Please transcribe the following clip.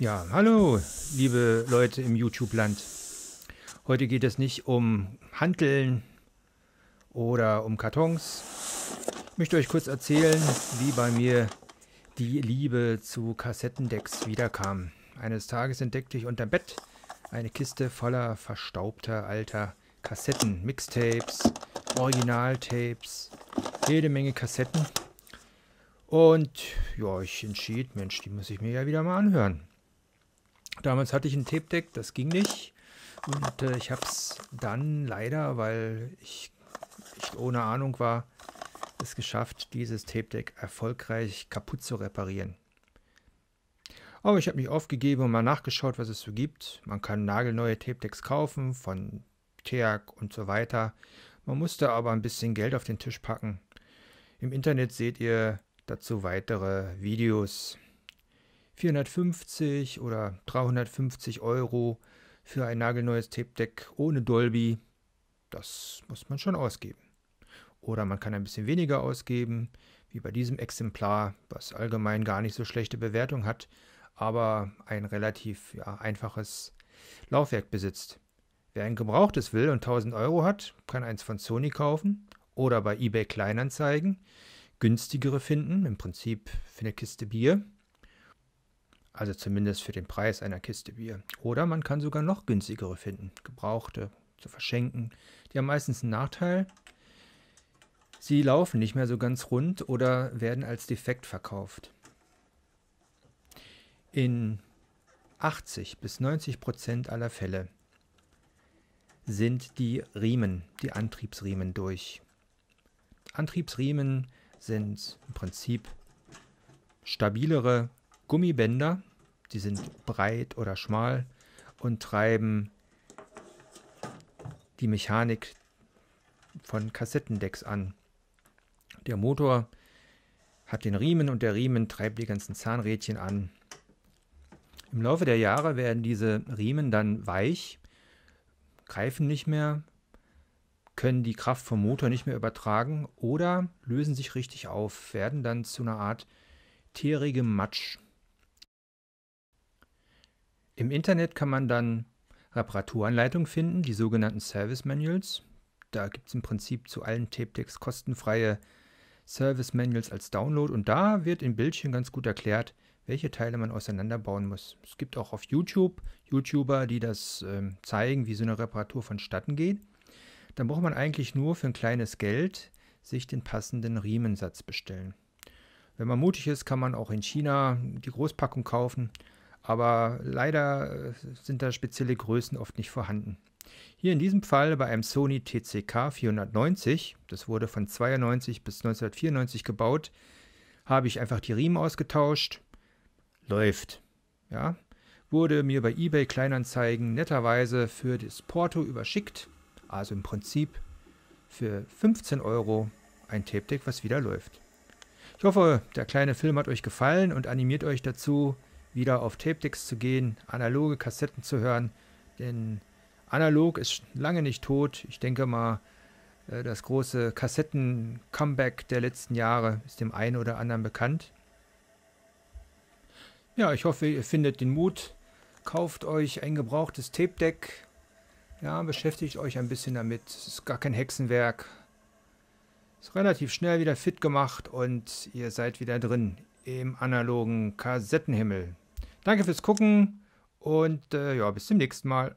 Ja, hallo, liebe Leute im YouTube-Land. Heute geht es nicht um Hanteln oder um Kartons. Ich möchte euch kurz erzählen, wie bei mir die Liebe zu Kassettendecks wiederkam. Eines Tages entdeckte ich unterm Bett eine Kiste voller verstaubter alter Kassetten, Mixtapes, Originaltapes, jede Menge Kassetten. Und ja, ich entschied, Mensch, die muss ich mir ja wieder mal anhören. Damals hatte ich ein Tape Deck, das ging nicht. Und äh, ich habe es dann leider, weil ich, ich ohne Ahnung war, es geschafft, dieses Tape Deck erfolgreich kaputt zu reparieren. Aber ich habe mich aufgegeben und mal nachgeschaut, was es so gibt. Man kann nagelneue Tape Decks kaufen von Teac und so weiter. Man musste aber ein bisschen Geld auf den Tisch packen. Im Internet seht ihr dazu weitere Videos. 450 oder 350 Euro für ein nagelneues Tape-Deck ohne Dolby, das muss man schon ausgeben. Oder man kann ein bisschen weniger ausgeben, wie bei diesem Exemplar, was allgemein gar nicht so schlechte Bewertung hat, aber ein relativ ja, einfaches Laufwerk besitzt. Wer ein gebrauchtes will und 1000 Euro hat, kann eins von Sony kaufen oder bei eBay Kleinanzeigen günstigere finden, im Prinzip für eine Kiste Bier. Also zumindest für den Preis einer Kiste Bier. Oder man kann sogar noch günstigere finden, gebrauchte zu verschenken. Die haben meistens einen Nachteil. Sie laufen nicht mehr so ganz rund oder werden als defekt verkauft. In 80 bis 90 Prozent aller Fälle sind die Riemen, die Antriebsriemen durch. Antriebsriemen sind im Prinzip stabilere Gummibänder, die sind breit oder schmal und treiben die Mechanik von Kassettendecks an. Der Motor hat den Riemen und der Riemen treibt die ganzen Zahnrädchen an. Im Laufe der Jahre werden diese Riemen dann weich, greifen nicht mehr, können die Kraft vom Motor nicht mehr übertragen oder lösen sich richtig auf, werden dann zu einer Art tierigem Matsch. Im Internet kann man dann Reparaturanleitungen finden, die sogenannten Service Manuals. Da gibt es im Prinzip zu allen Tape-Decks kostenfreie Service Manuals als Download und da wird im Bildschirm ganz gut erklärt, welche Teile man auseinanderbauen muss. Es gibt auch auf YouTube YouTuber, die das ähm, zeigen, wie so eine Reparatur vonstatten geht. Dann braucht man eigentlich nur für ein kleines Geld sich den passenden Riemensatz bestellen. Wenn man mutig ist, kann man auch in China die Großpackung kaufen aber leider äh, sind da spezielle Größen oft nicht vorhanden. Hier in diesem Fall bei einem Sony TCK 490, das wurde von 92 bis 1994 gebaut, habe ich einfach die Riemen ausgetauscht, läuft. Ja, wurde mir bei eBay Kleinanzeigen netterweise für das Porto überschickt, also im Prinzip für 15 Euro ein Tape Deck, was wieder läuft. Ich hoffe, der kleine Film hat euch gefallen und animiert euch dazu, wieder auf Tape-Decks zu gehen, analoge Kassetten zu hören, denn analog ist lange nicht tot. Ich denke mal, äh, das große Kassetten-Comeback der letzten Jahre ist dem einen oder anderen bekannt. Ja, ich hoffe, ihr findet den Mut, kauft euch ein gebrauchtes Tape-Deck, ja, beschäftigt euch ein bisschen damit. Es ist gar kein Hexenwerk. Ist relativ schnell wieder fit gemacht und ihr seid wieder drin im analogen Kassettenhimmel. Danke fürs Gucken und äh, ja, bis zum nächsten Mal.